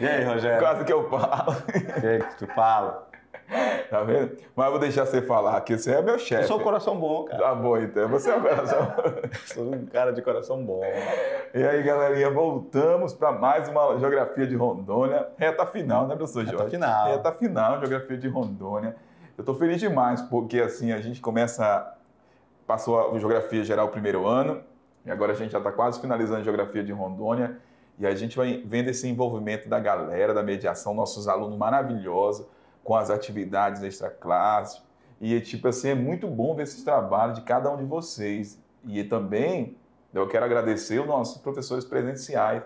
E aí, Rogério? Quase que eu falo. O que, é que tu fala? Tá vendo? Mas eu vou deixar você falar, que você é meu chefe. Eu sou um coração bom, cara. Tá bom, então. Você é um coração Sou um cara de coração bom. E aí, galerinha, voltamos para mais uma Geografia de Rondônia. Reta final, né, professor Jorge? Reta final. Reta final, Geografia de Rondônia. Eu tô feliz demais, porque assim, a gente começa... Passou a Geografia Geral o primeiro ano, e agora a gente já está quase finalizando a Geografia de Rondônia. E a gente vai vendo esse envolvimento da galera da mediação, nossos alunos maravilhosos com as atividades extra classe. E tipo assim, é muito bom ver esse trabalho de cada um de vocês. E também eu quero agradecer os nossos professores presenciais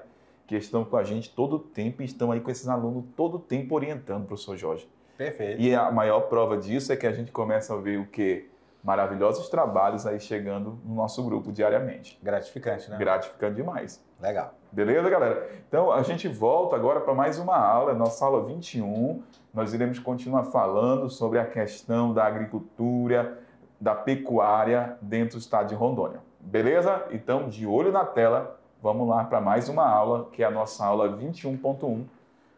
que estão com a gente todo o tempo e estão aí com esses alunos todo o tempo orientando, o professor Jorge. Perfeito. E a maior prova disso é que a gente começa a ver o quê? maravilhosos trabalhos aí chegando no nosso grupo diariamente. Gratificante, né? Gratificante demais. Legal. Beleza, galera? Então, a gente volta agora para mais uma aula, nossa aula 21. Nós iremos continuar falando sobre a questão da agricultura, da pecuária dentro do estado de Rondônia. Beleza? Então, de olho na tela, vamos lá para mais uma aula, que é a nossa aula 21.1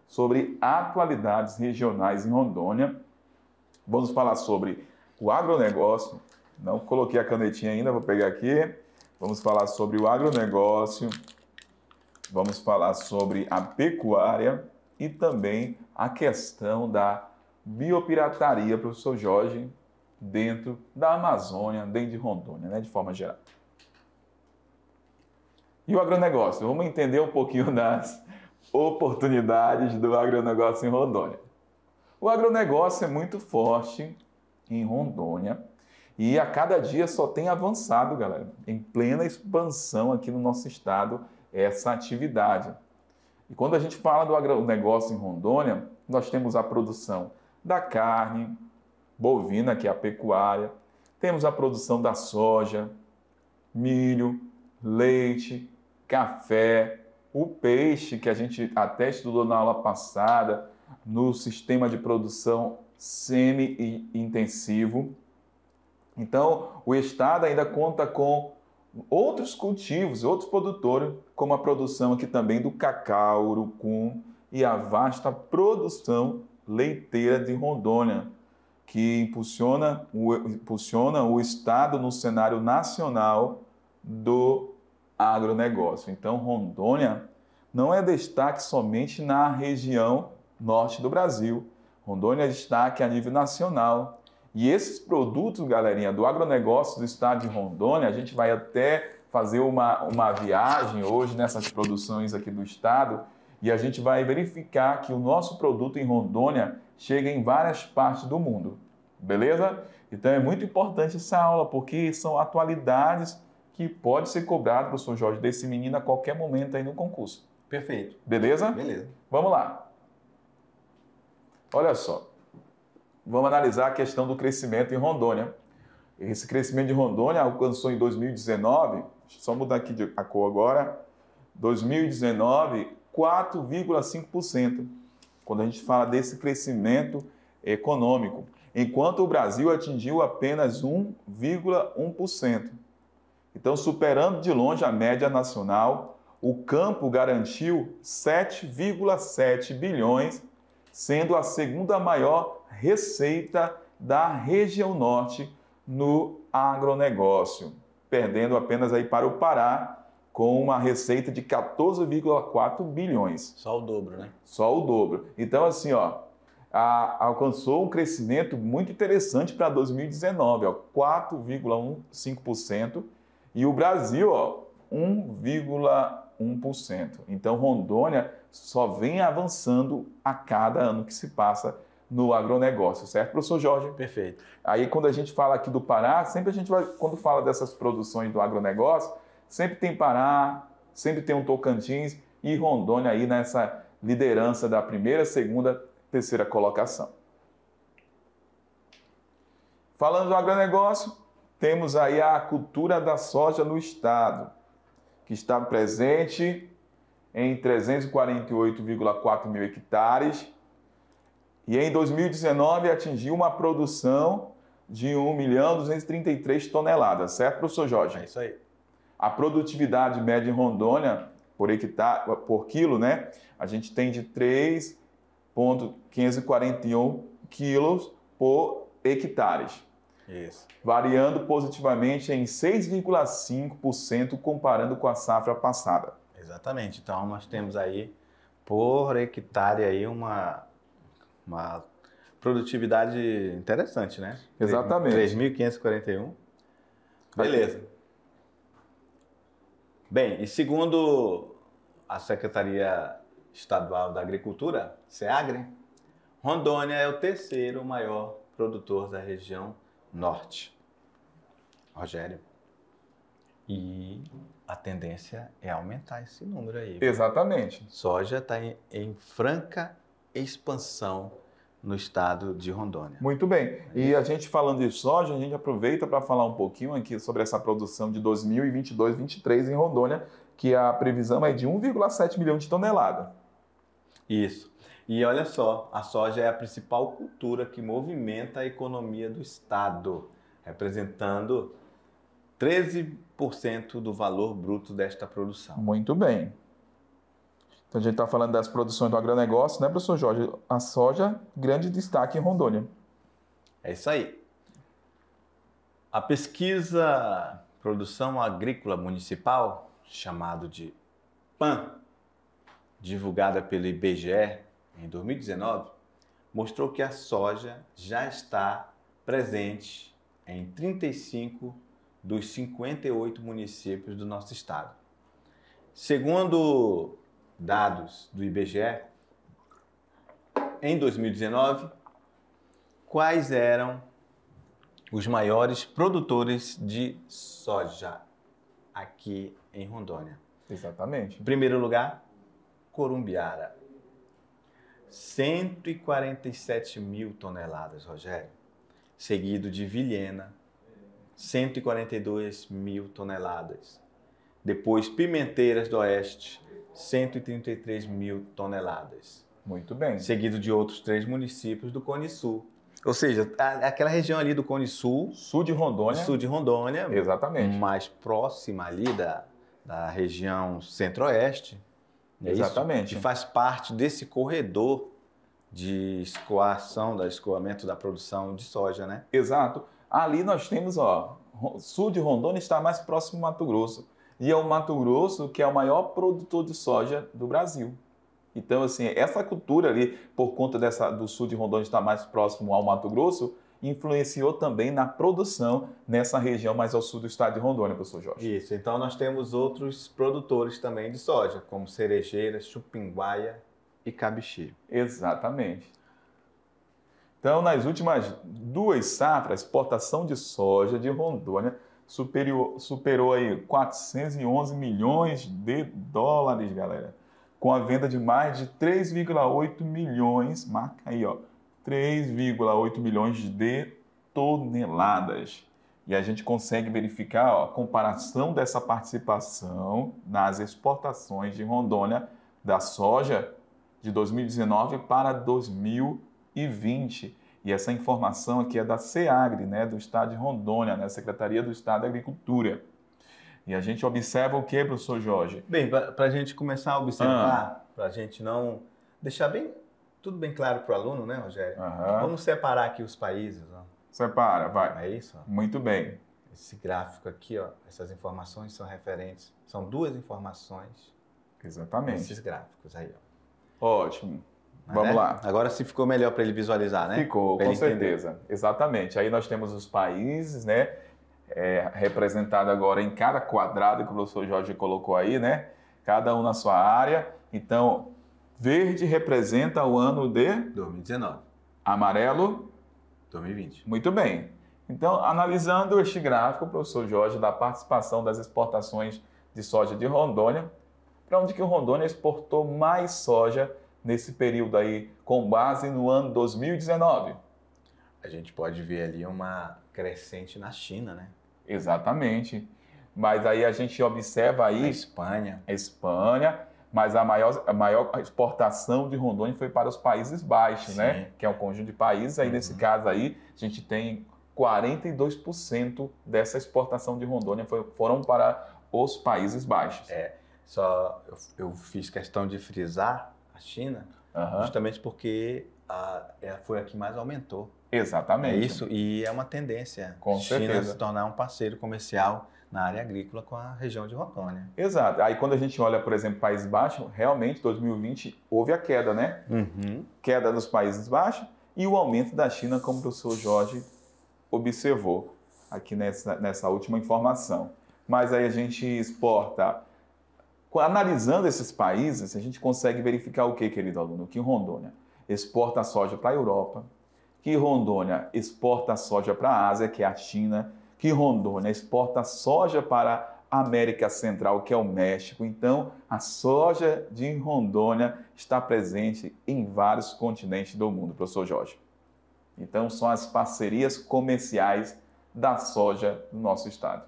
sobre atualidades regionais em Rondônia. Vamos falar sobre o agronegócio. Não coloquei a canetinha ainda, vou pegar aqui. Vamos falar sobre o agronegócio, vamos falar sobre a pecuária e também a questão da biopirataria, professor Jorge, dentro da Amazônia, dentro de Rondônia, né, de forma geral. E o agronegócio? Vamos entender um pouquinho das oportunidades do agronegócio em Rondônia. O agronegócio é muito forte em Rondônia. E a cada dia só tem avançado, galera, em plena expansão aqui no nosso estado, essa atividade. E quando a gente fala do agronegócio em Rondônia, nós temos a produção da carne bovina, que é a pecuária, temos a produção da soja, milho, leite, café, o peixe, que a gente até estudou na aula passada, no sistema de produção semi-intensivo. Então, o estado ainda conta com outros cultivos, outros produtores, como a produção aqui também do cacau, urucum e a vasta produção leiteira de Rondônia, que impulsiona o, impulsiona o estado no cenário nacional do agronegócio. Então, Rondônia não é destaque somente na região norte do Brasil, Rondônia destaque a nível nacional. E esses produtos, galerinha, do agronegócio do estado de Rondônia, a gente vai até fazer uma, uma viagem hoje nessas produções aqui do estado e a gente vai verificar que o nosso produto em Rondônia chega em várias partes do mundo. Beleza? Então é muito importante essa aula, porque são atualidades que pode ser cobrado, para professor Jorge, desse menino a qualquer momento aí no concurso. Perfeito. Beleza? Beleza. Vamos lá. Olha só, vamos analisar a questão do crescimento em Rondônia. Esse crescimento de Rondônia alcançou em 2019, só mudar aqui a cor agora, 2019, 4,5%, quando a gente fala desse crescimento econômico, enquanto o Brasil atingiu apenas 1,1%. Então, superando de longe a média nacional, o campo garantiu 7,7 bilhões sendo a segunda maior receita da região norte no agronegócio, perdendo apenas aí para o Pará, com uma receita de 14,4 bilhões. Só o dobro, né? Só o dobro. Então, assim, ó, a, alcançou um crescimento muito interessante para 2019, 4,15%. E o Brasil, ó, 1, 1%. Então, Rondônia só vem avançando a cada ano que se passa no agronegócio, certo, professor Jorge? Perfeito. Aí, quando a gente fala aqui do Pará, sempre a gente vai, quando fala dessas produções do agronegócio, sempre tem Pará, sempre tem um Tocantins e Rondônia aí nessa liderança da primeira, segunda, terceira colocação. Falando do agronegócio, temos aí a cultura da soja no estado que está presente em 348,4 mil hectares e em 2019 atingiu uma produção de 1 milhão 233 toneladas, certo, professor Jorge? É isso aí. A produtividade média em Rondônia por, hectare, por quilo, né? A gente tem de 3,541 quilos por hectares. Isso. variando positivamente em 6,5% comparando com a safra passada. Exatamente. Então nós temos aí por hectare aí uma, uma produtividade interessante, né? Exatamente. 3.541. Beleza. Bem, e segundo a Secretaria Estadual da Agricultura, SEAGRE, Rondônia é o terceiro maior produtor da região norte. Rogério. E a tendência é aumentar esse número aí. Exatamente. Soja está em, em, franca expansão no estado de Rondônia. Muito bem. É e a gente falando de soja, a gente aproveita para falar um pouquinho aqui sobre essa produção de 2022-23 em Rondônia, que a previsão é de 1,7 milhão de toneladas. Isso. E olha só, a soja é a principal cultura que movimenta a economia do estado, representando 13% do valor bruto desta produção. Muito bem. Então a gente está falando das produções do agronegócio, né, professor Jorge? A soja, grande destaque em Rondônia. É isso aí. A pesquisa Produção Agrícola Municipal, chamado de PAN, divulgada pelo IBGE em 2019, mostrou que a soja já está presente em 35 dos 58 municípios do nosso estado. Segundo dados do IBGE, em 2019, quais eram os maiores produtores de soja aqui em Rondônia? Exatamente. Primeiro lugar, Corumbiara, 147 mil toneladas, Rogério. Seguido de Vilhena, 142 mil toneladas. Depois Pimenteiras do Oeste, 133 mil toneladas. Muito bem. Seguido de outros três municípios do Cone Sul. Ou seja, aquela região ali do Cone Sul. Sul de Rondônia. Sul de Rondônia. Exatamente. Mais próxima ali da, da região centro-oeste é Exatamente. Isso? E faz parte desse corredor de escoação, da escoamento da produção de soja, né? Exato. Ali nós temos, ó, sul de Rondônia está mais próximo do Mato Grosso. E é o Mato Grosso que é o maior produtor de soja do Brasil. Então, assim, essa cultura ali, por conta dessa, do sul de Rondônia estar mais próximo ao Mato Grosso, influenciou também na produção nessa região mais ao sul do estado de Rondônia, professor Jorge. Isso, então nós temos outros produtores também de soja, como cerejeira, chupinguaia e cabixi. Exatamente. Então, nas últimas duas safras, a exportação de soja de Rondônia superior, superou aí 411 milhões de dólares, galera, com a venda de mais de 3,8 milhões, marca aí, ó, 3,8 milhões de toneladas. E a gente consegue verificar ó, a comparação dessa participação nas exportações de Rondônia da soja de 2019 para 2020. E essa informação aqui é da SEAGRE, né, do Estado de Rondônia, né, Secretaria do Estado da Agricultura. E a gente observa o que, professor Jorge? Bem, para a gente começar a observar, ah. para a gente não deixar bem tudo bem claro para o aluno, né, Rogério? Uhum. Vamos separar aqui os países. Ó. Separa, vai. É isso? Ó. Muito bem. Esse gráfico aqui, ó, essas informações são referentes, são duas informações. Exatamente. Esses gráficos aí, ó. Ótimo. Mas é, Vamos né? lá. Agora se ficou melhor para ele visualizar, né? Ficou, pra com certeza. Entender. Exatamente. Aí nós temos os países, né? É, representado agora em cada quadrado que o professor Jorge colocou aí, né? Cada um na sua área. Então, Verde representa o ano de 2019. Amarelo 2020. Muito bem. Então, analisando este gráfico, professor Jorge, da participação das exportações de soja de Rondônia, para onde que o Rondônia exportou mais soja nesse período aí, com base no ano 2019? A gente pode ver ali uma crescente na China, né? Exatamente. Mas aí a gente observa aí... Espanha. Espanha mas a maior, a maior exportação de Rondônia foi para os Países Baixos, né? Sim. né? Que é um conjunto de países. Aí, uhum. nesse caso aí, a gente tem 42% dessa exportação de Rondônia foi, foram para os Países Baixos. É, só eu, eu fiz questão de frisar a China, uhum. justamente porque a, é, foi a que mais aumentou. Exatamente. É isso, e é uma tendência. Com China certeza. se tornar um parceiro comercial na área agrícola com a região de Rondônia. Exato. Aí quando a gente olha, por exemplo, Países Baixos, realmente 2020 houve a queda, né? Uhum. Queda dos Países Baixos e o aumento da China, como o professor Jorge observou aqui nessa, nessa última informação. Mas aí a gente exporta. Analisando esses países, a gente consegue verificar o que, querido aluno? Que Rondônia exporta soja para a Europa, que Rondônia exporta soja para a Ásia, que é a China, que Rondônia né? exporta soja para a América Central, que é o México. Então, a soja de Rondônia está presente em vários continentes do mundo, professor Jorge. Então, são as parcerias comerciais da soja do nosso estado.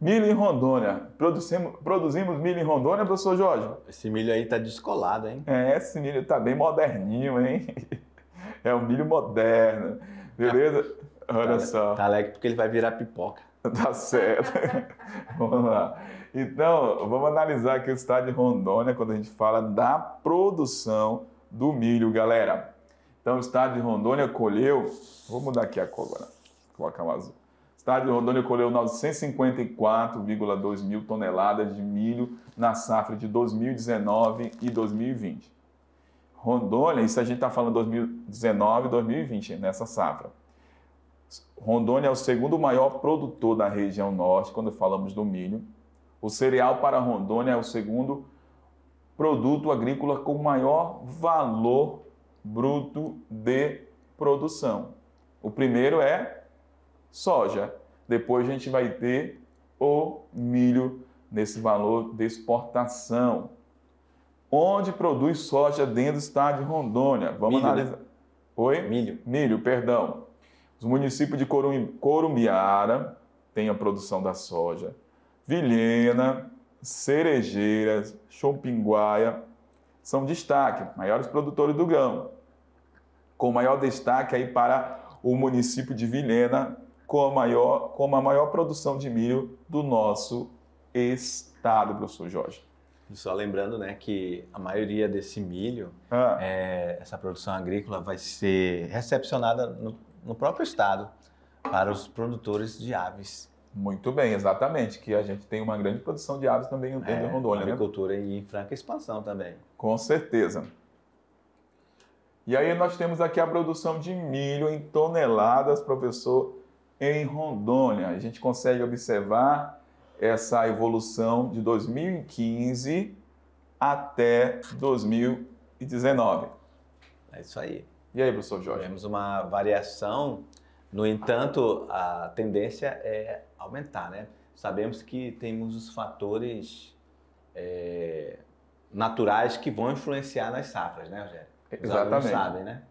Milho em Rondônia. Produzimos, produzimos milho em Rondônia, professor Jorge? Esse milho aí está descolado, hein? É, esse milho está bem moderninho, hein? É um milho moderno, beleza? Olha tá, só. Tá leque porque ele vai virar pipoca. Tá certo. vamos lá. Então, vamos analisar aqui o estado de Rondônia quando a gente fala da produção do milho, galera. Então, o estado de Rondônia colheu. Vou mudar aqui a cor agora. colocar um azul. O estado de Rondônia colheu 954,2 mil toneladas de milho na safra de 2019 e 2020. Rondônia, isso a gente está falando 2019 e 2020, nessa safra. Rondônia é o segundo maior produtor da região norte, quando falamos do milho. O cereal para Rondônia é o segundo produto agrícola com maior valor bruto de produção. O primeiro é soja. Depois a gente vai ter o milho nesse valor de exportação. Onde produz soja dentro do estado de Rondônia? Vamos milho, né? analisar. Né? Oi? Milho. Milho, perdão. Os municípios de Corumbiara têm a produção da soja, Vilhena, Cerejeiras, Chompinguaia são destaque, maiores produtores do grão. Com maior destaque aí para o município de Vilhena, com a maior, com a maior produção de milho do nosso estado, professor Jorge. Só lembrando né, que a maioria desse milho, ah. é, essa produção agrícola vai ser recepcionada no, no próprio estado para os produtores de aves. Muito bem, exatamente, que a gente tem uma grande produção de aves também no é, de Rondônia. Né? Agricultura né? em franca expansão também. Com certeza. E aí nós temos aqui a produção de milho em toneladas, professor, em Rondônia. A gente consegue observar essa evolução de 2015 até 2019. É isso aí. E aí, professor Jorge? Temos uma variação, no entanto, a tendência é aumentar, né? Sabemos que temos os fatores é, naturais que vão influenciar nas safras, né, Rogério? Os Exatamente. sabem, né?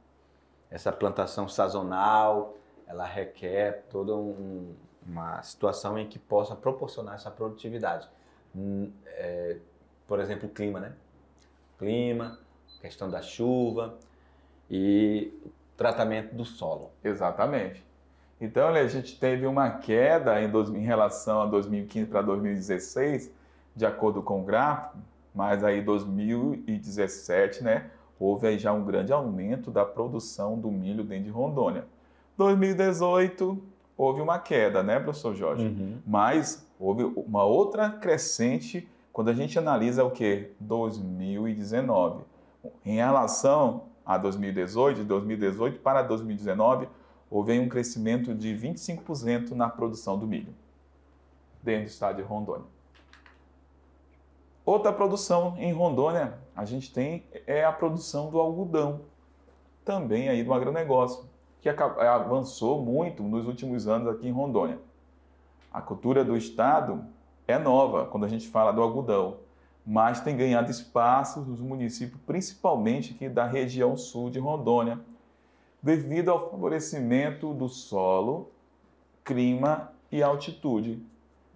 Essa plantação sazonal, ela requer toda um, uma situação em que possa proporcionar essa produtividade. Hum, é, por exemplo, o clima, né? Clima, questão da chuva, e tratamento do solo. Exatamente. Então, a gente teve uma queda em, em relação a 2015 para 2016, de acordo com o gráfico, mas aí 2017, né, houve aí já um grande aumento da produção do milho dentro de Rondônia. 2018 houve uma queda, né, professor Jorge? Uhum. Mas houve uma outra crescente quando a gente analisa o que 2019 em relação a 2018, de 2018 para 2019, houve um crescimento de 25% na produção do milho dentro do estado de Rondônia. Outra produção em Rondônia a gente tem é a produção do algodão, também aí do agronegócio, que avançou muito nos últimos anos aqui em Rondônia. A cultura do estado é nova quando a gente fala do algodão mas tem ganhado espaço nos municípios, principalmente aqui da região sul de Rondônia, devido ao favorecimento do solo, clima e altitude.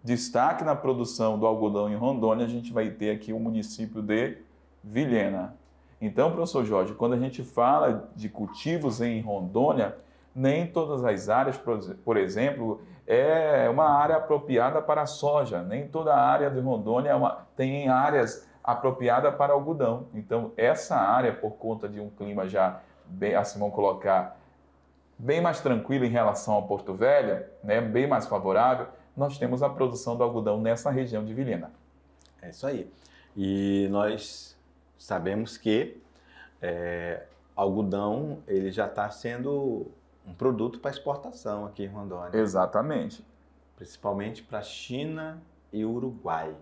Destaque na produção do algodão em Rondônia, a gente vai ter aqui o município de Vilhena. Então, professor Jorge, quando a gente fala de cultivos em Rondônia, nem todas as áreas, por exemplo, é uma área apropriada para a soja. Nem toda a área de Rondônia é uma, tem áreas apropriadas para algodão. Então, essa área, por conta de um clima já, bem, assim vamos colocar, bem mais tranquilo em relação a Porto Velho, né, bem mais favorável, nós temos a produção do algodão nessa região de Vilhena. É isso aí. E nós sabemos que é, algodão ele já está sendo um produto para exportação aqui em Rondônia. Exatamente. Principalmente para China e Uruguai.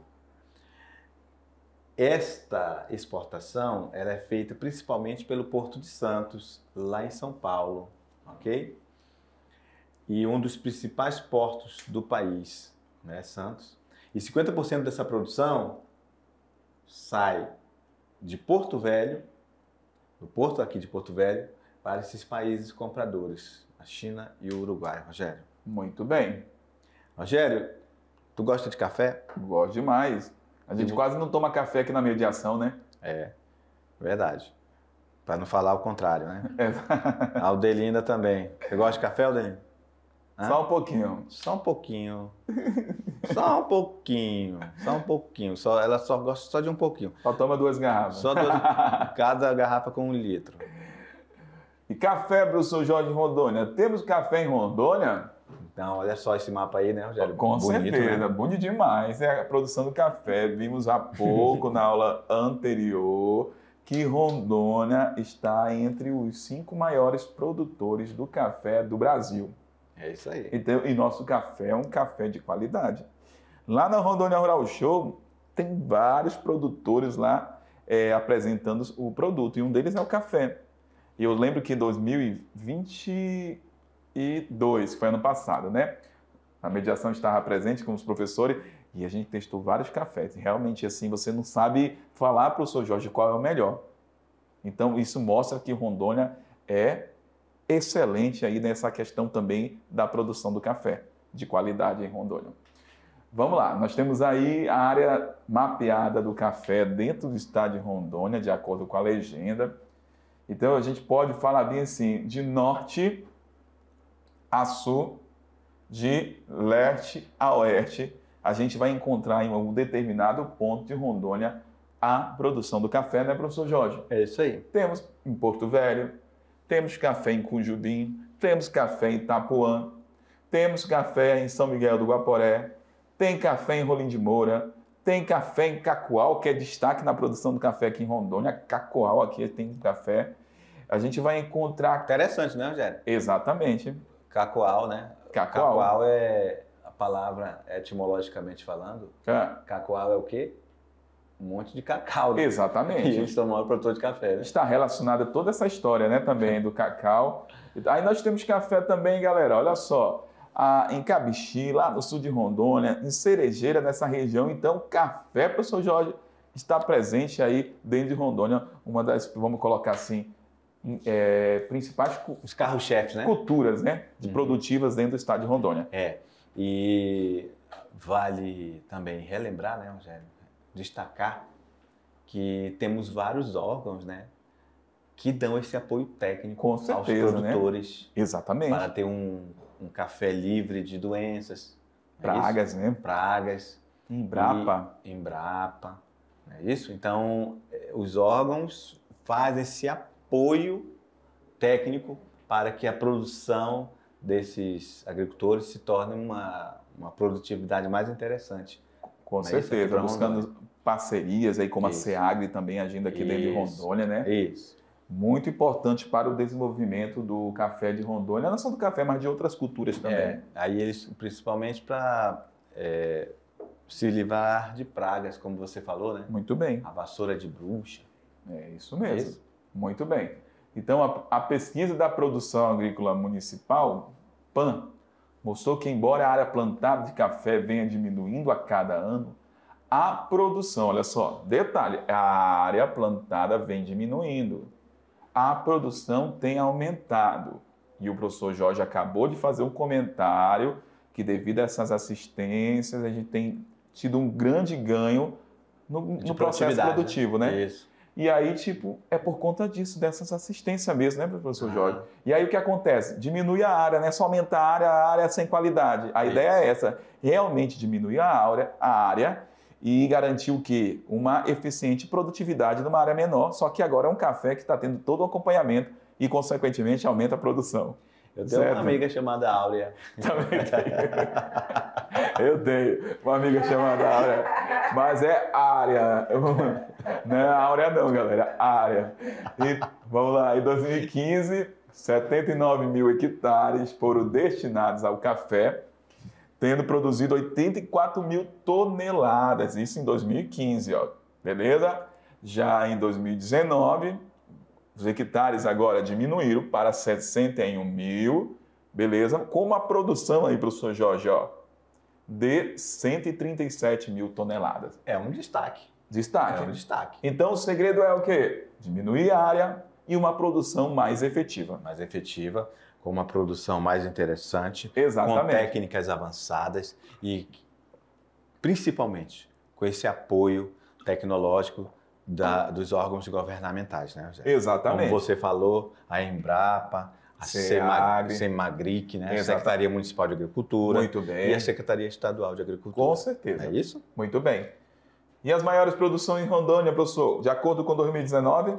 Esta exportação ela é feita principalmente pelo Porto de Santos, lá em São Paulo, ok? E um dos principais portos do país, né, Santos. E 50% dessa produção sai de Porto Velho, do porto aqui de Porto Velho, para esses países compradores, a China e o Uruguai, Rogério. Muito bem. Rogério, tu gosta de café? Gosto demais. A gente e... quase não toma café aqui na mediação, né? É, verdade. Para não falar o contrário, né? A Aldelinda também. Você gosta de café, Aldelinda? Só um pouquinho. Só um pouquinho. Só um pouquinho. Só um pouquinho. Só, ela só gosta só de um pouquinho. Só toma duas garrafas. Só duas. Cada garrafa com um litro. E café, professor Jorge Rondônia. Temos café em Rondônia? Então, olha só esse mapa aí, né, Rogério? Com Bonito, né? certeza, né? bonito demais. É a produção do café. Vimos há pouco na aula anterior que Rondônia está entre os cinco maiores produtores do café do Brasil. É isso aí. Então, e nosso café é um café de qualidade. Lá na Rondônia Rural Show, tem vários produtores lá é, apresentando o produto, e um deles é o café. E eu lembro que em 2022, que foi ano passado, né? A mediação estava presente com os professores e a gente testou vários cafés. Realmente, assim, você não sabe falar para o seu Jorge qual é o melhor. Então, isso mostra que Rondônia é excelente aí nessa questão também da produção do café de qualidade em Rondônia. Vamos lá, nós temos aí a área mapeada do café dentro do estado de Rondônia, de acordo com a legenda. Então a gente pode falar bem assim, de norte a sul, de leste a oeste, a gente vai encontrar em algum determinado ponto de Rondônia a produção do café, né, professor Jorge? É isso aí. Temos em Porto Velho, temos café em Cunjubim, temos café em Itapuã, temos café em São Miguel do Guaporé, tem café em Rolim de Moura, tem café em Cacoal, que é destaque na produção do café aqui em Rondônia. Cacoal aqui tem café. A gente vai encontrar. Interessante, né, Rogério? Exatamente. Cacoal, né? Cacoal. Cacoal é a palavra, etimologicamente falando. É. Cacoal é o quê? Um monte de cacau. Né? Exatamente. E gente são é o maior produtor de café. Né? Está relacionada toda essa história, né, também, do cacau. Aí nós temos café também, galera. Olha só ah, em Cabixi, lá no sul de Rondônia, em Cerejeira, nessa região. Então, café, professor Jorge, está presente aí dentro de Rondônia, uma das, vamos colocar assim, é, principais os carros-chefes, né? Culturas, né? De uhum. produtivas dentro do estado de Rondônia. É. E vale também relembrar, né, Rogério, destacar que temos vários órgãos, né, que dão esse apoio técnico certeza, aos né? produtores. Né? Exatamente. Para ter um um café livre de doenças. É Pragas, é né? Pragas. Embrapa. E, Embrapa. É isso? Então, é, os órgãos fazem esse apoio técnico para que a produção desses agricultores se torne uma, uma produtividade mais interessante. Com é certeza, buscando parcerias aí como isso. a SEAGRE também agindo aqui isso. dentro de Rondônia, né? Isso muito importante para o desenvolvimento do café de Rondônia, não só do café, mas de outras culturas é, também. É, aí eles, principalmente para é, se livrar de pragas, como você falou, né? Muito bem. A vassoura de bruxa. É isso mesmo. É isso? Muito bem. Então, a, a pesquisa da produção agrícola municipal, PAN, mostrou que, embora a área plantada de café venha diminuindo a cada ano, a produção, olha só, detalhe, a área plantada vem diminuindo a produção tem aumentado. E o professor Jorge acabou de fazer um comentário que, devido a essas assistências, a gente tem tido um grande ganho no, no processo né? produtivo, né? Isso. E aí, tipo, é por conta disso, dessas assistências mesmo, né, professor ah. Jorge? Ah. E aí o que acontece? Diminui a área, né? Só aumentar a área, a área é sem qualidade. A Isso. É ideia é essa, realmente diminuir a área, a área e garantiu que uma eficiente produtividade numa área menor, só que agora é um café que está tendo todo o acompanhamento e, consequentemente, aumenta a produção. Eu tenho certo? uma amiga chamada Áurea. Também tenho. Eu tenho uma amiga chamada Áurea. Mas é área. Não é Áurea não, galera. Área. E, vamos lá. Em 2015, 79 mil hectares foram destinados ao café tendo produzido 84 mil toneladas, isso em 2015, ó, beleza? Já em 2019, os hectares agora diminuíram para 701 mil, beleza? Com uma produção aí, professor Jorge, ó, de 137 mil toneladas. É um destaque. Destaque. É um destaque. Então o segredo é o quê? Diminuir a área e uma produção mais efetiva. Mais efetiva com uma produção mais interessante, Exatamente. com técnicas avançadas e principalmente com esse apoio tecnológico da, dos órgãos governamentais, né, José? Exatamente. Como você falou, a Embrapa, a Semagric, né? a Secretaria Municipal de Agricultura. Muito bem. E a Secretaria Estadual de Agricultura. Com certeza. É isso? Muito bem. E as maiores produções em Rondônia, professor? De acordo com 2019?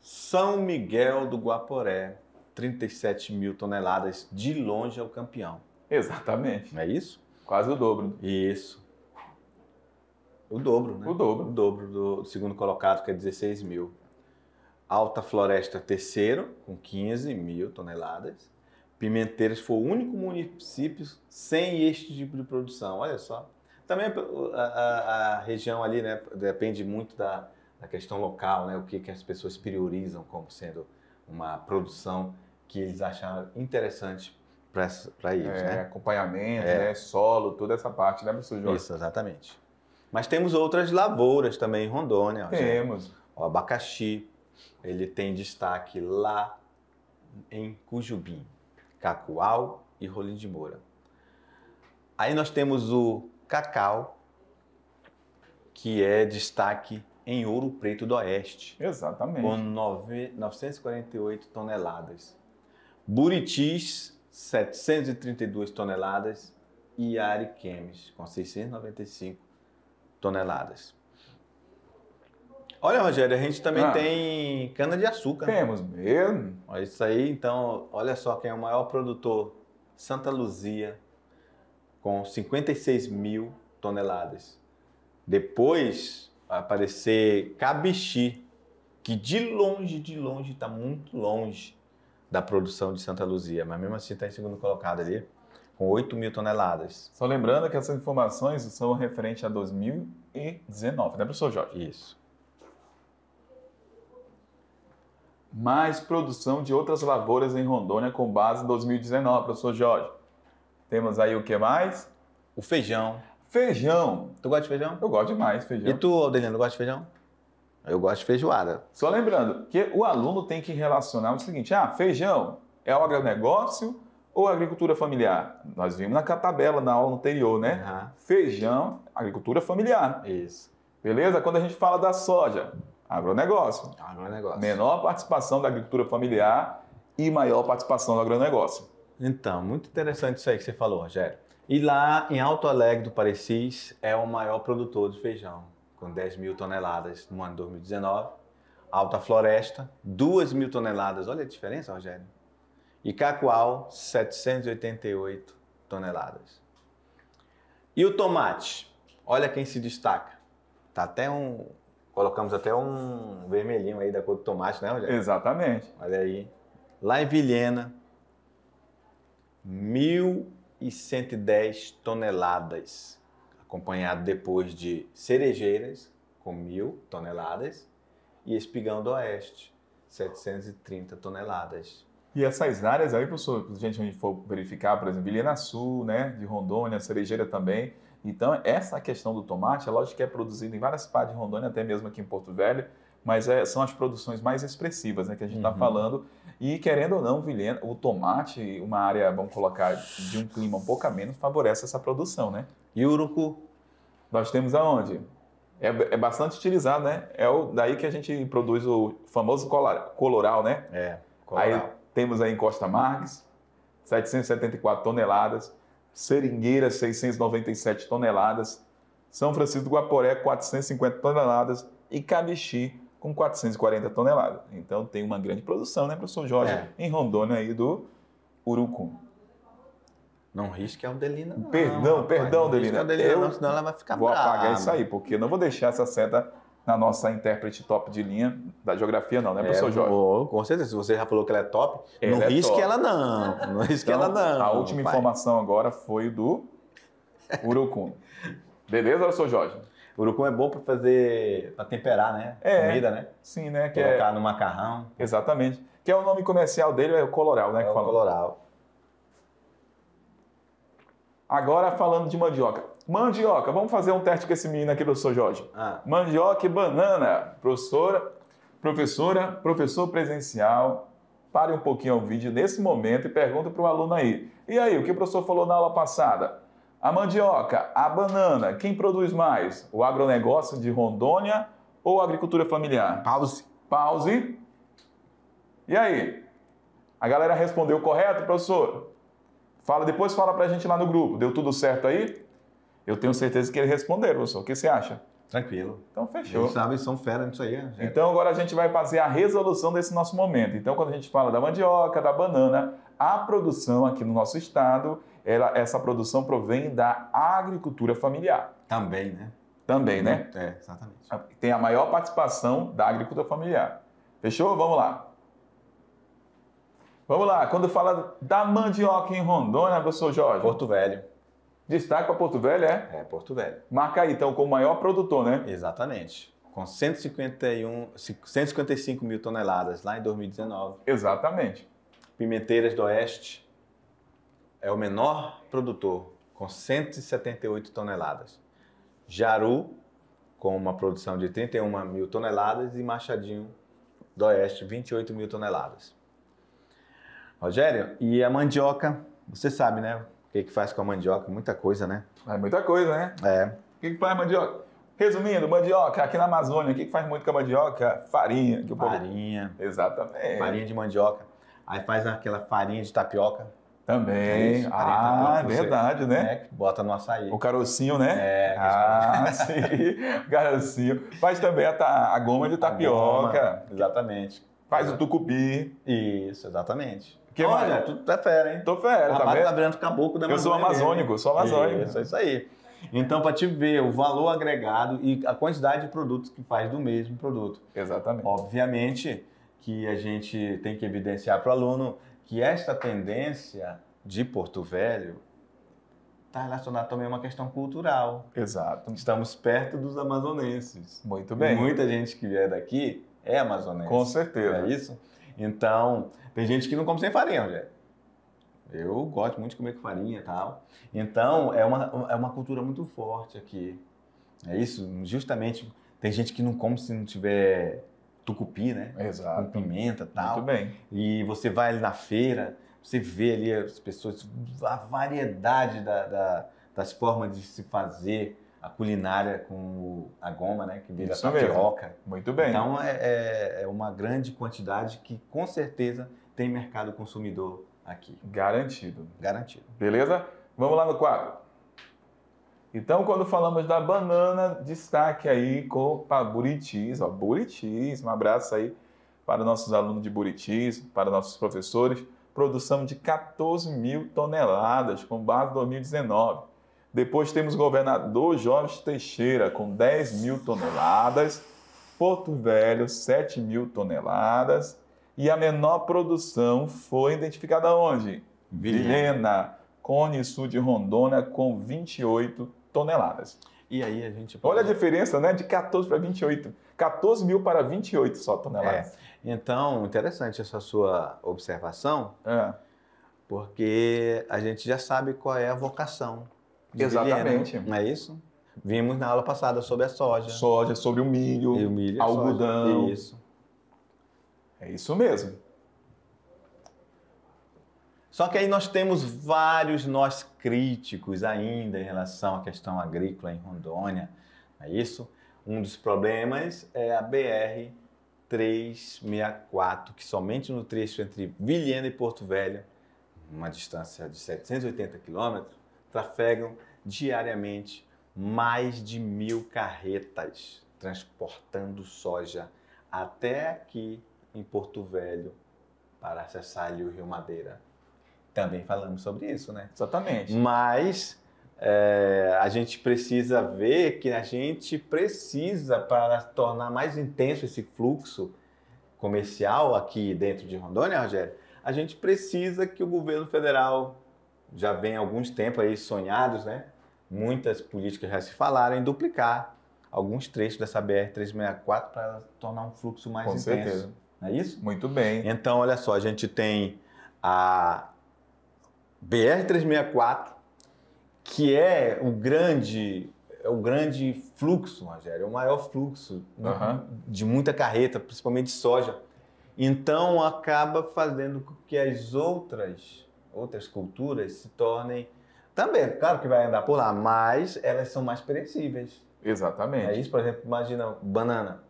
São Miguel do Guaporé, 37 mil toneladas, de longe é o campeão. Exatamente. É isso? Quase o dobro. Isso. O dobro, né? O dobro. O dobro do segundo colocado, que é 16 mil. Alta Floresta, terceiro, com 15 mil toneladas. Pimenteiras foi o único município sem este tipo de produção. Olha só. Também a, a, a região ali, né, depende muito da, da questão local, né, o que, que as pessoas priorizam como sendo uma produção que eles acharam interessante para eles, é, né? Acompanhamento, é. né? solo, toda essa parte, né, professor Jorge? Isso, exatamente. Mas temos outras lavouras também em Rondônia. temos. O abacaxi, ele tem destaque lá em Cujubim, Cacoal e Rolim de Moura. Aí nós temos o cacau, que é destaque em Ouro Preto do Oeste. Exatamente. Com 9, 948 toneladas. Buritis, 732 toneladas e Ariquemes, com 695 toneladas. Olha, Rogério, a gente também ah, tem cana-de-açúcar. Temos né? mesmo. Olha isso aí, então, olha só quem é o maior produtor. Santa Luzia, com 56 mil toneladas. Depois vai aparecer Cabixi, que de longe, de longe, está muito longe da produção de Santa Luzia, mas mesmo assim está em segundo colocado ali, com 8 mil toneladas. Só lembrando que essas informações são referentes a 2019, né, professor Jorge? Isso. Mais produção de outras lavouras em Rondônia com base em 2019, professor Jorge. Temos aí o que mais? O feijão. Feijão. Tu gosta de feijão? Eu gosto demais, feijão. E tu, não gosta de feijão? Eu gosto de feijoada. Só lembrando que o aluno tem que relacionar o seguinte: ah, feijão é o agronegócio ou agricultura familiar? Nós vimos na tabela na aula anterior, né? Uhum. Feijão, agricultura familiar. Isso. Beleza? Quando a gente fala da soja, agronegócio. Agronegócio. Menor participação da agricultura familiar e maior participação do agronegócio. Então, muito interessante isso aí que você falou, Rogério. E lá em Alto Alegre do Parecis é o maior produtor de feijão com 10 mil toneladas no ano de 2019. Alta Floresta, 2 mil toneladas. Olha a diferença, Rogério. E Cacoal, 788 toneladas. E o tomate? Olha quem se destaca. Tá até um. Colocamos até um vermelhinho aí da cor do tomate, né, Rogério? Exatamente. Olha aí. Lá em Vilhena, 1.110 toneladas acompanhado depois de cerejeiras, com mil toneladas, e espigão do oeste, 730 toneladas. E essas áreas aí, professor, a gente for verificar, por exemplo, Vilhena Sul, né, de Rondônia, Cerejeira também. Então, essa questão do tomate, é lógico que é produzido em várias partes de Rondônia, até mesmo aqui em Porto Velho, mas é, são as produções mais expressivas né, que a gente está uhum. falando. E querendo ou não, Vilhena, o tomate, uma área, vamos colocar, de um clima um pouco a menos, favorece essa produção, né? E o urucu? Nós temos aonde? É, é bastante utilizado, né? É o, daí que a gente produz o famoso coloral, né? É, coloral. Aí temos aí em Costa Marques, 774 toneladas. Seringueira, 697 toneladas. São Francisco do Guaporé, 450 toneladas. E Cabixi, com 440 toneladas. Então tem uma grande produção, né, professor Jorge? É. Em Rondônia aí do Urucum. Não risque a é Aldelina. Não, perdão, rapaz, perdão, não Delina. Aldelina, é eu não, senão ela vai ficar Vou brava. apagar isso aí, porque eu não vou deixar essa seta na nossa intérprete top de linha da geografia, não, né, é, professor é, Jorge? Vou, com certeza, se você já falou que ela é top, ela não é risque top. ela não. Não risque então, ela não. A última pai. informação agora foi do Urucum. Beleza, professor Jorge? Urucum é bom para fazer, para temperar, né? É, Comida, né? Sim, né? Que é Colocar é... no macarrão. Exatamente. Que é o nome comercial dele, é o coloral, né? É o fala. coloral. Agora falando de mandioca. Mandioca, vamos fazer um teste com esse menino aqui, professor Jorge. Ah. Mandioca e banana. Professora, professora, professor presencial, pare um pouquinho o vídeo nesse momento e pergunta para o aluno aí. E aí, o que o professor falou na aula passada? A mandioca, a banana, quem produz mais? O agronegócio de Rondônia ou a agricultura familiar? Pause. Pause. E aí? A galera respondeu correto, professor? Fala, depois fala pra gente lá no grupo. Deu tudo certo aí? Eu tenho certeza que eles responderam, professor. O que você acha? Tranquilo. Então fechou. Eles sabem, são fera nisso aí. Gente. Né? Então agora a gente vai fazer a resolução desse nosso momento. Então quando a gente fala da mandioca, da banana, a produção aqui no nosso estado ela, essa produção provém da agricultura familiar. Também, né? Também, né? É, exatamente. Ah, tem a maior participação da agricultura familiar. Fechou? Vamos lá. Vamos lá, quando fala da mandioca em Rondônia, professor Jorge? Porto Velho. Destaque para Porto Velho, é? É, Porto Velho. Marca aí, então, como maior produtor, né? Exatamente. Com 151, 155 mil toneladas lá em 2019. Exatamente. Pimenteiras do Oeste, é o menor produtor, com 178 toneladas. Jaru, com uma produção de 31 mil toneladas, e Machadinho do Oeste, 28 mil toneladas. Rogério, e a mandioca, você sabe, né? O que, que faz com a mandioca? Muita coisa, né? É muita coisa, né? É. O que, que faz mandioca? Resumindo, mandioca, aqui na Amazônia, o que, que faz muito com a mandioca? Farinha. Que povo... farinha. Exatamente. Farinha de mandioca. Aí faz aquela farinha de tapioca. É também. Isso, tá ah, verdade, né? né? Bota no açaí. O carocinho, né? É. Ah, sim. Carocinho. Faz também a, a goma de tapioca. Goma, exatamente. Faz o tucupi. Isso, exatamente. Que Olha, mais? tu tá fera, hein? Tô fera, tá vendo? tá caboclo da Eu sou amazônico, sou amazônico. Isso, é isso aí. Então, para te ver o valor agregado e a quantidade de produtos que faz do mesmo produto. Exatamente. Obviamente que a gente tem que evidenciar para o aluno que esta tendência de Porto Velho está relacionada também a uma questão cultural. Exato. Estamos perto dos amazonenses. Muito bem. E muita gente que vier daqui é amazonense. Com certeza. É isso? Então, tem gente que não come sem farinha, Rogério. Eu gosto muito de comer com farinha e tal. Então, é uma, é uma cultura muito forte aqui. É isso? Justamente, tem gente que não come se não tiver tucupi, né? Exato. Com pimenta e tal. Muito bem. E você vai ali na feira, você vê ali as pessoas, a variedade da, da, das formas de se fazer a culinária com a goma, né? Que vira a tapioca. Muito bem. Então é, é, é uma grande quantidade que com certeza tem mercado consumidor aqui. Garantido. Garantido. Beleza? Vamos lá no quadro. Então, quando falamos da banana, destaque aí para Buritis, ó, Buritis, um abraço aí para nossos alunos de Buritis, para nossos professores, produção de 14 mil toneladas com base 2019. Depois temos o governador Jorge Teixeira com 10 mil toneladas, Porto Velho 7 mil toneladas e a menor produção foi identificada onde? Vilhena, Cone Sul de Rondônia com 28 toneladas. E aí a gente. Olha a diferença, né? De 14 para 28. 14 mil para 28 só toneladas. É. Então, interessante essa sua observação, é. porque a gente já sabe qual é a vocação. Exatamente. Vilhena, não é isso? Vimos na aula passada sobre a soja. Soja, sobre o milho, e o milho é algodão. Soja. Isso. É isso mesmo. Só que aí nós temos vários nós críticos ainda em relação à questão agrícola em Rondônia. É isso? Um dos problemas é a BR 364, que somente no trecho entre Vilhena e Porto Velho, uma distância de 780 quilômetros, trafegam diariamente mais de mil carretas transportando soja até aqui em Porto Velho para acessar ali o Rio Madeira. Também falamos sobre isso, né? Exatamente. Mas é, a gente precisa ver que a gente precisa, para tornar mais intenso esse fluxo comercial aqui dentro de Rondônia, Rogério, a gente precisa que o governo federal, já vem há alguns tempos aí sonhados, né? Muitas políticas já se falaram em duplicar alguns trechos dessa BR-364 para tornar um fluxo mais Com intenso. Certeza. Não é isso? Muito bem. Então, olha só, a gente tem a BR-364, que é o grande é o grande fluxo, Rogério, é o maior fluxo uhum. de muita carreta, principalmente soja. Então acaba fazendo com que as outras outras culturas se tornem também, claro que vai andar por lá, mas elas são mais perecíveis. Exatamente. É isso, por exemplo, imagina banana.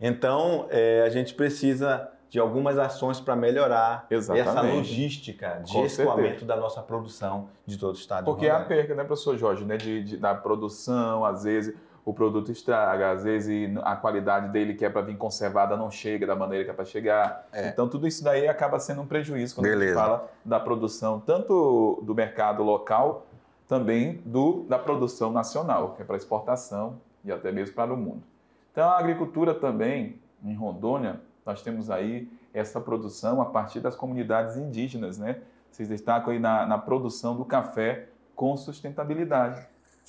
Então é, a gente precisa de algumas ações para melhorar Exatamente. essa logística de Com escoamento certeza. da nossa produção de todo o estado. Porque é a perca, né, professor Jorge, né, de, de, da produção, às vezes o produto estraga, às vezes a qualidade dele que é para vir conservada não chega da maneira que é para chegar. É. Então tudo isso daí acaba sendo um prejuízo quando Beleza. a gente fala da produção, tanto do mercado local, também do, da produção nacional, que é para exportação e até mesmo para o mundo. Então a agricultura também em Rondônia nós temos aí essa produção a partir das comunidades indígenas, né? Vocês destacam aí na, na produção do café com sustentabilidade.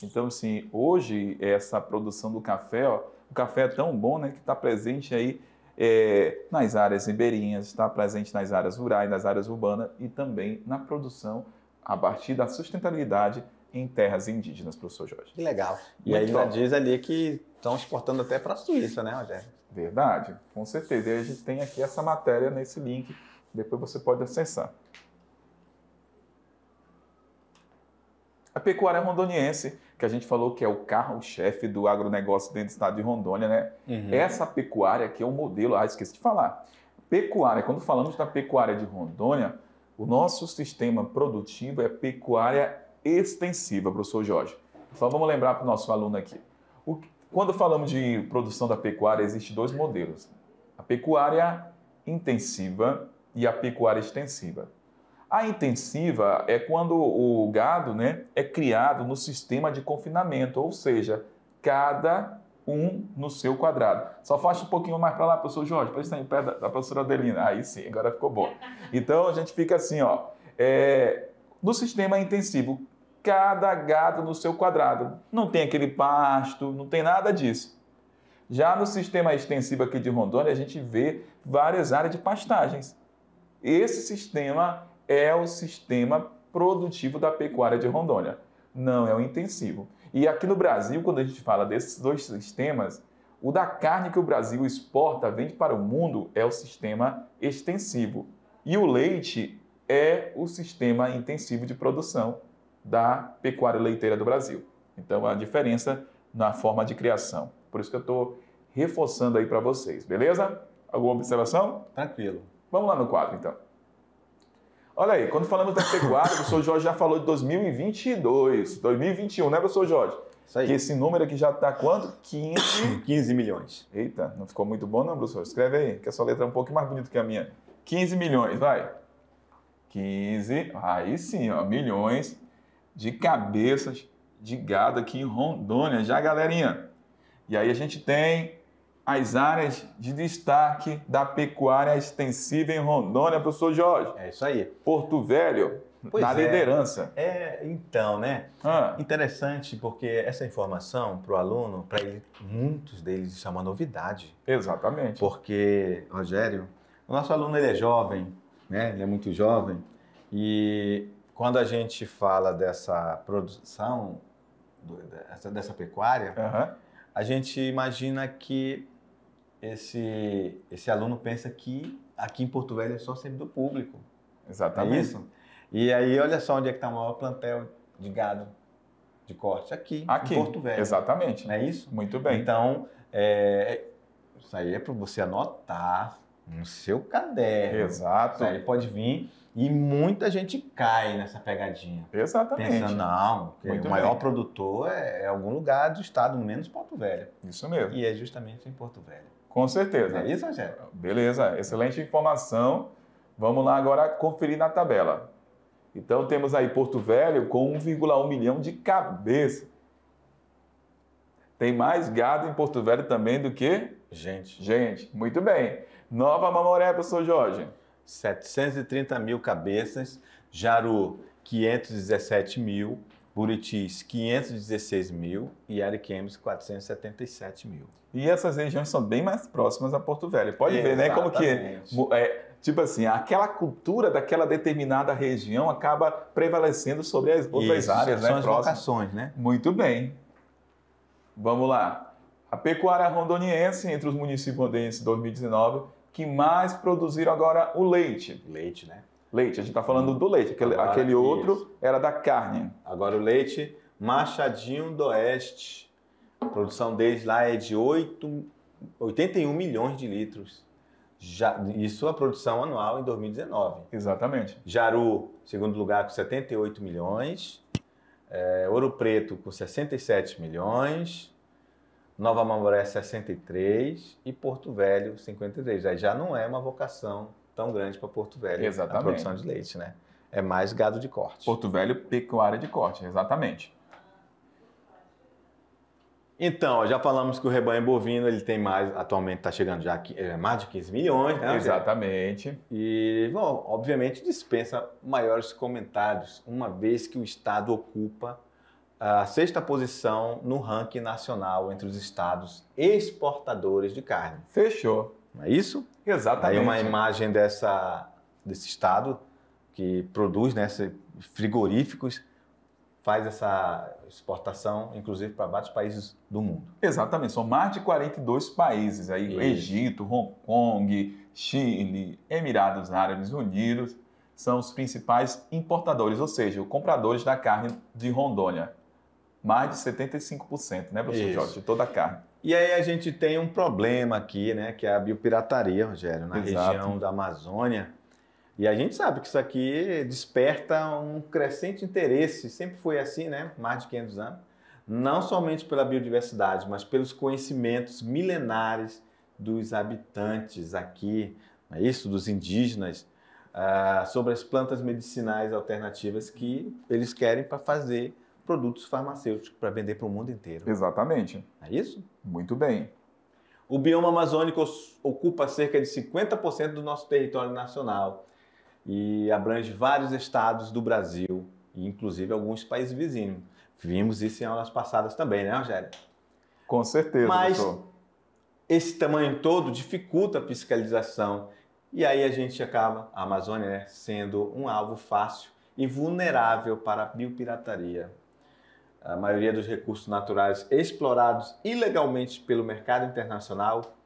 Então, assim, hoje essa produção do café, ó, o café é tão bom, né, que está presente aí é, nas áreas ribeirinhas, está presente nas áreas rurais, nas áreas urbanas e também na produção a partir da sustentabilidade em terras indígenas, professor Jorge. Que legal. E Muito ainda diz ali que estão exportando até para a Suíça, né, Rogério? Verdade? Com certeza. E a gente tem aqui essa matéria nesse link, depois você pode acessar. A pecuária rondoniense, que a gente falou que é o carro-chefe do agronegócio dentro do estado de Rondônia, né? Uhum. Essa pecuária que é o modelo, ah, esqueci de falar. Pecuária, quando falamos da pecuária de Rondônia, o nosso sistema produtivo é pecuária extensiva, professor Jorge. Só então, vamos lembrar para o nosso aluno aqui. O, quando falamos de produção da pecuária, existem dois modelos: a pecuária intensiva e a pecuária extensiva. A intensiva é quando o gado né, é criado no sistema de confinamento, ou seja, cada um no seu quadrado. Só faz um pouquinho mais para lá, professor Jorge, para estar em pé da, da professora Adelina. Aí sim, agora ficou bom. Então a gente fica assim, ó. É, no sistema intensivo, cada gado no seu quadrado. Não tem aquele pasto, não tem nada disso. Já no sistema extensivo aqui de Rondônia, a gente vê várias áreas de pastagens. Esse sistema é o sistema produtivo da pecuária de Rondônia, não é o intensivo. E aqui no Brasil, quando a gente fala desses dois sistemas, o da carne que o Brasil exporta, vende para o mundo, é o sistema extensivo. E o leite é o sistema intensivo de produção da pecuária leiteira do Brasil. Então, a diferença na forma de criação. Por isso que eu estou reforçando aí para vocês, beleza? Alguma observação? Tranquilo. Vamos lá no quadro, então. Olha aí, quando falamos da pecuária, o professor Jorge já falou de 2022, 2021, né, professor Jorge? Isso aí. Que esse número aqui já está quanto? 15... 15 milhões. Eita, não ficou muito bom não, professor? Escreve aí, que a sua letra é um pouco mais bonita que a minha. 15 milhões, vai. 15, aí sim, ó, milhões de cabeças de gado aqui em Rondônia, já galerinha. E aí a gente tem as áreas de destaque da pecuária extensiva em Rondônia, professor Jorge. É isso aí. Porto Velho, pois na é. liderança. É, então, né? Ah. Interessante, porque essa informação para o aluno, para muitos deles, isso é uma novidade. Exatamente. Porque, Rogério, o nosso aluno ele é jovem, né? Ele é muito jovem. E quando a gente fala dessa produção, dessa pecuária, uhum. a gente imagina que esse, esse aluno pensa que aqui em Porto Velho é só do público. Exatamente. É isso? E aí, olha só onde é que está o maior plantel de gado de corte. Aqui, aqui. em Porto Velho. Exatamente. Não é isso? Muito bem. Então, é, isso aí é para você anotar no seu caderno. Exato. Isso aí pode vir e muita gente cai nessa pegadinha. Exatamente. Pensando, não, o maior bem. produtor é, é, algum lugar do estado, menos Porto Velho. Isso mesmo. E é justamente em Porto Velho. Com certeza. É isso, Rogério? Beleza, excelente informação. Vamos lá agora conferir na tabela. Então temos aí Porto Velho com 1,1 milhão de cabeças. Tem mais gado em Porto Velho também do que? Gente. Gente, muito bem. Nova Mamoré, professor Jorge. 730 mil cabeças, Jaru, 517 mil, Buritis, 516 mil e Ariquemes, 477 mil. E essas regiões são bem mais próximas a Porto Velho. Pode ver, né? Como que é, tipo assim, aquela cultura daquela determinada região acaba prevalecendo sobre as outras Isso, áreas, né, são né? as próximas. locações, né? Muito bem. Vamos lá. A pecuária rondoniense entre os municípios rondonienses 2019 que mais produziram agora o leite. Leite, né? Leite, a gente está falando do leite. Aquele, agora, aquele outro era da carne. Agora o leite, Machadinho do Oeste. A produção deles lá é de 8, 81 milhões de litros. Já, isso a produção anual em 2019. Exatamente. Jaru, segundo lugar, com 78 milhões. É, Ouro Preto, com 67 milhões. Nova Mamoré 63 e Porto Velho 53. Aí já não é uma vocação tão grande para Porto Velho exatamente. a produção de leite, né? É mais gado de corte. Porto Velho, pecuária de corte, exatamente. Então, já falamos que o rebanho bovino ele tem mais, atualmente está chegando já é mais de 15 milhões, né? Exatamente. E, bom, obviamente dispensa maiores comentários, uma vez que o Estado ocupa a sexta posição no ranking nacional entre os estados exportadores de carne. Fechou. Não é isso? Exatamente. Aí uma imagem dessa, desse estado que produz né, frigoríficos, faz essa exportação, inclusive, para vários países do mundo. Exatamente. São mais de 42 países. Aí, Egito, Hong Kong, Chile, Emirados Árabes Unidos são os principais importadores, ou seja, os compradores da carne de Rondônia mais de 75%, né, professor Isso. Jorge, de toda a carne. E aí a gente tem um problema aqui, né, que é a biopirataria, Rogério, na Exato. região da Amazônia. E a gente sabe que isso aqui desperta um crescente interesse, sempre foi assim, né, mais de 500 anos, não somente pela biodiversidade, mas pelos conhecimentos milenares dos habitantes aqui, é isso, dos indígenas, ah, sobre as plantas medicinais alternativas que eles querem para fazer produtos farmacêuticos para vender para o mundo inteiro. Exatamente. É isso? Muito bem. O bioma amazônico ocupa cerca de 50% do nosso território nacional e abrange vários estados do Brasil, e inclusive alguns países vizinhos. Vimos isso em aulas passadas também, né, Rogério? Com certeza, Mas doutor. esse tamanho todo dificulta a fiscalização e aí a gente acaba, a Amazônia, né, sendo um alvo fácil e vulnerável para a biopirataria a maioria dos recursos naturais explorados ilegalmente pelo mercado internacional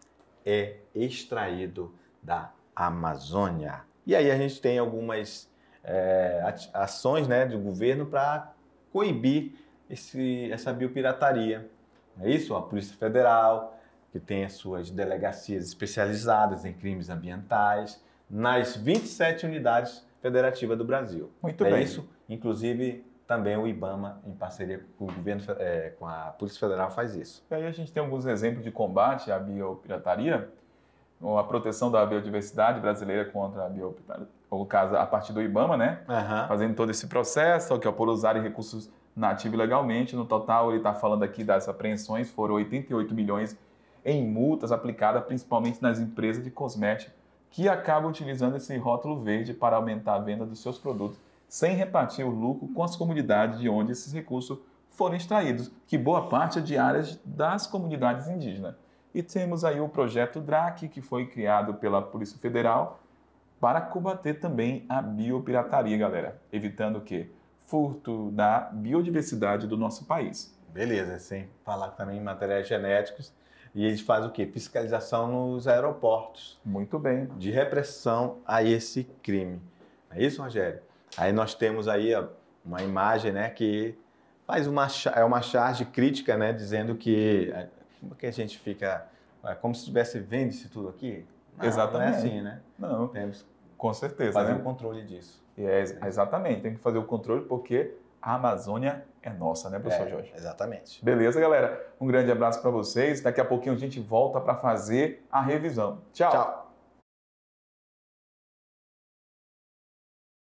é extraído da Amazônia. E aí a gente tem algumas é, ações né, do governo para coibir esse, essa biopirataria. É isso? A Polícia Federal, que tem as suas delegacias especializadas em crimes ambientais, nas 27 unidades federativas do Brasil. Muito é bem. isso, inclusive também o IBAMA, em parceria com o governo, é, com a Polícia Federal, faz isso. E aí a gente tem alguns exemplos de combate à biopirataria, ou a proteção da biodiversidade brasileira contra a biopirataria, ou caso a partir do IBAMA, né? Uhum. Fazendo todo esse processo, que é por usar recursos nativos legalmente. No total, ele está falando aqui das apreensões, foram 88 milhões em multas aplicadas principalmente nas empresas de cosméticos que acabam utilizando esse rótulo verde para aumentar a venda dos seus produtos sem repartir o lucro com as comunidades de onde esses recursos foram extraídos, que boa parte é de áreas das comunidades indígenas. E temos aí o projeto DRAC, que foi criado pela Polícia Federal para combater também a biopirataria, galera, evitando o quê? Furto da biodiversidade do nosso país. Beleza, sem falar também em materiais genéticos. E eles fazem o quê? Fiscalização nos aeroportos. Muito bem. De repressão a esse crime. É isso, Rogério? Aí nós temos aí uma imagem né, que faz uma, é uma charge crítica, né, dizendo que é, como que a gente fica é como se estivesse vendo isso tudo aqui? Não, exatamente. Não é assim, né? Não. Temos com certeza. Fazer né? o controle disso. É, exatamente, tem que fazer o controle porque a Amazônia é nossa, né, professor é, Jorge? Exatamente. Beleza, galera? Um grande abraço para vocês. Daqui a pouquinho a gente volta para fazer a revisão. Tchau. Tchau.